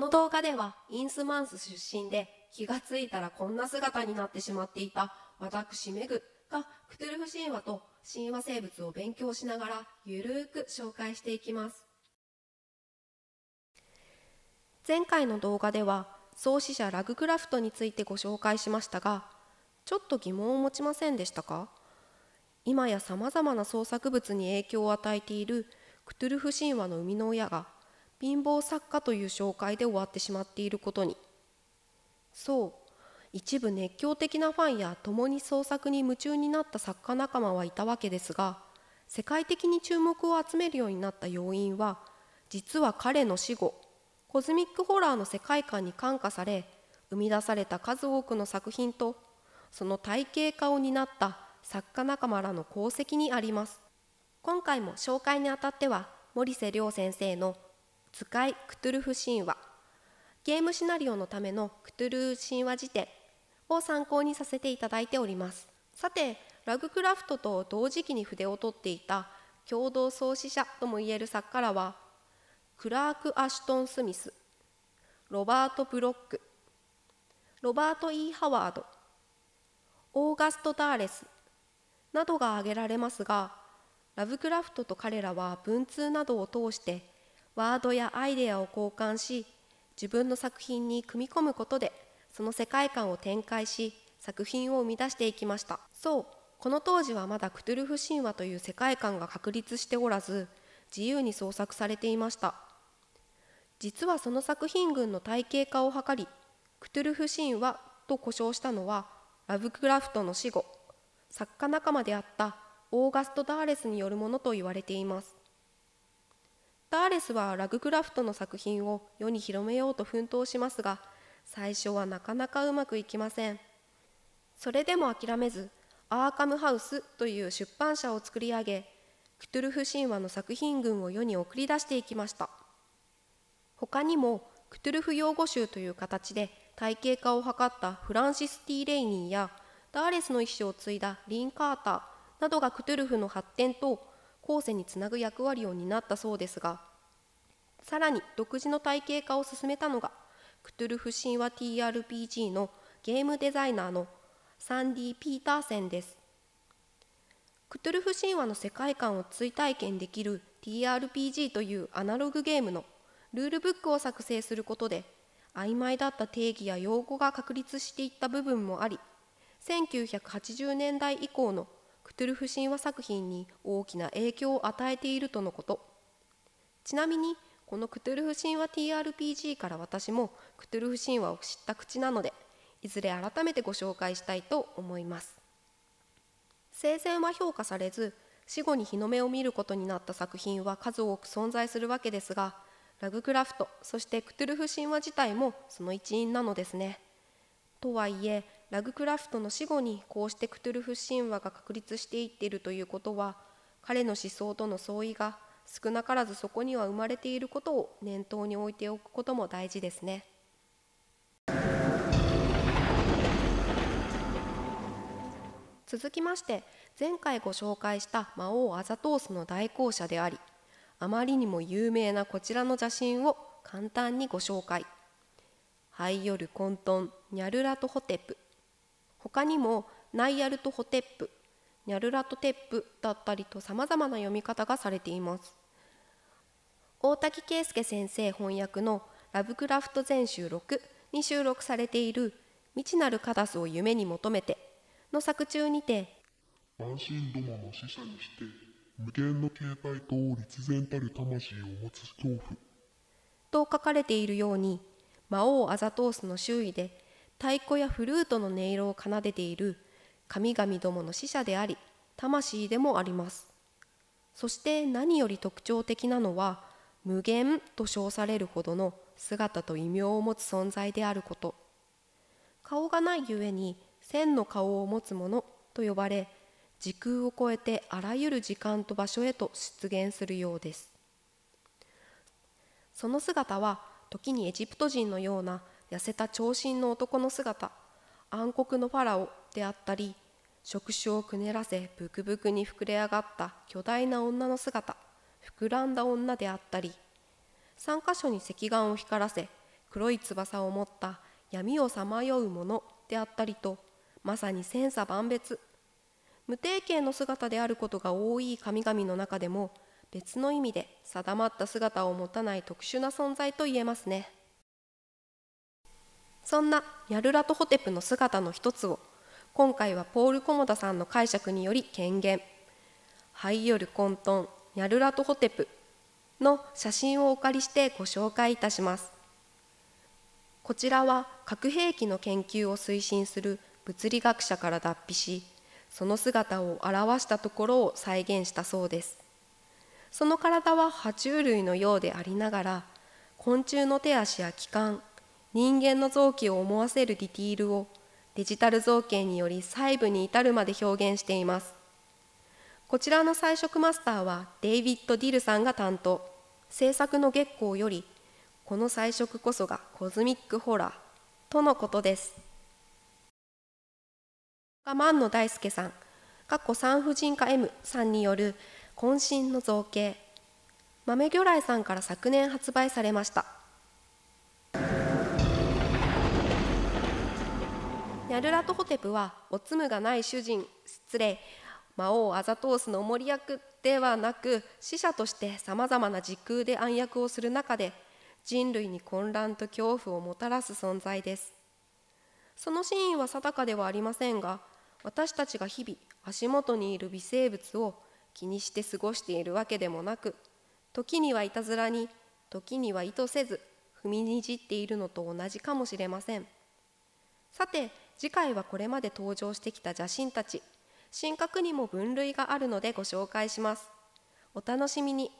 この動画ではインスマンス出身で気がついたらこんな姿になってしまっていた私メグがクトゥルフ神話と神話生物を勉強しながらゆるーく紹介していきます前回の動画では創始者ラグクラフトについてご紹介しましたがちょっと疑問を持ちませんでしたか今やさまざまな創作物に影響を与えているクトゥルフ神話の生みの親が貧乏作家という紹介で終わってしまっていることにそう一部熱狂的なファンや共に創作に夢中になった作家仲間はいたわけですが世界的に注目を集めるようになった要因は実は彼の死後コズミックホラーの世界観に感化され生み出された数多くの作品とその体系化を担った作家仲間らの功績にあります今回も紹介にあたっては森瀬亮先生の「図解クトゥルフ神話ゲームシナリオのためのクトゥルー神話辞典を参考にさせていただいておりますさてラグクラフトと同時期に筆を取っていた共同創始者ともいえる作家らはクラーク・アシュトン・スミスロバート・ブロックロバート・ E・ ハワードオーガスト・ダーレスなどが挙げられますがラブクラフトと彼らは文通などを通してワードやアイデアを交換し自分の作品に組み込むことでその世界観を展開し作品を生み出していきましたそうこの当時はまだクトゥルフ神話という世界観が確立しておらず自由に創作されていました実はその作品群の体系化を図りクトゥルフ神話と呼称したのはラブクラフトの死後作家仲間であったオーガスト・ダーレスによるものと言われていますダーレスはラグクラフトの作品を世に広めようと奮闘しますが最初はなかなかうまくいきませんそれでも諦めずアーカムハウスという出版社を作り上げクトゥルフ神話の作品群を世に送り出していきました他にもクトゥルフ用語集という形で体系化を図ったフランシス・ティレイニーやダーレスの意思を継いだリン・カーターなどがクトゥルフの発展と後世につなぐ役割を担ったそうですがさらに独自の体系化を進めたのがクトゥルフ神話 TRPG のゲームデザイナーのサンディ・ピーターセンですクトゥルフ神話の世界観を追体験できる TRPG というアナログゲームのルールブックを作成することで曖昧だった定義や用語が確立していった部分もあり1980年代以降のトゥルフ神話作品に大きな影響を与えているとのことちなみにこのクトゥルフ神話 TRPG から私もクトゥルフ神話を知った口なのでいずれ改めてご紹介したいと思います生前は評価されず死後に日の目を見ることになった作品は数多く存在するわけですがラグクラフトそしてクトゥルフ神話自体もその一因なのですねとはいえラグクラフトの死後にこうしてクトゥルフ神話が確立していっているということは彼の思想との相違が少なからずそこには生まれていることを念頭に置いておくことも大事ですね。続きまして前回ご紹介した魔王アザトースの代行者でありあまりにも有名なこちらの写真を簡単にご紹介。ハイヨル混沌ニャルラトホテプ他にもナイアルトホテップニャルラトテップだったりと様々な読み方がされています大滝圭介先生翻訳の「ラブクラフト全集6」に収録されている「未知なるカダスを夢に求めて」の作中にて「安心どもの死者にして無限の形態と立然たる魂を持つ恐怖」と書かれているように魔王アザトースの周囲で太鼓やフルートの音色を奏でている神々どもの使者であり魂でもありますそして何より特徴的なのは無限と称されるほどの姿と異名を持つ存在であること顔がないゆえに千の顔を持つ者と呼ばれ時空を超えてあらゆる時間と場所へと出現するようですその姿は時にエジプト人のような痩せた長身の男の姿暗黒のファラオであったり触手をくねらせブクブクに膨れ上がった巨大な女の姿膨らんだ女であったり3箇所に石眼を光らせ黒い翼を持った闇をさまよう者であったりとまさに千差万別無定型の姿であることが多い神々の中でも別の意味で定まった姿を持たない特殊な存在と言えますね。そんなヤルラトホテプの姿の一つを今回はポール・コモダさんの解釈により権限「ハイヨル混沌ヤルラトホテプ」の写真をお借りしてご紹介いたしますこちらは核兵器の研究を推進する物理学者から脱皮しその姿を表したところを再現したそうですその体は爬虫類のようでありながら昆虫の手足や器官人間の臓器を思わせるディティールをデジタル造形により細部に至るまで表現していますこちらの彩色マスターはデイビッド・ディルさんが担当制作の月光よりこの彩色こそがコズミックホラーとのことです万の大輔さん過去産婦人科 M さんによる渾身の造形豆魚雷さんから昨年発売されましたャルラトホテプはおつむがない主人失礼魔王アザトースのおもり役ではなく死者としてさまざまな時空で暗躍をする中で人類に混乱と恐怖をもたらす存在ですその真意は定かではありませんが私たちが日々足元にいる微生物を気にして過ごしているわけでもなく時にはいたずらに時には意図せず踏みにじっているのと同じかもしれませんさて次回はこれまで登場してきた邪神たち神格にも分類があるのでご紹介しますお楽しみに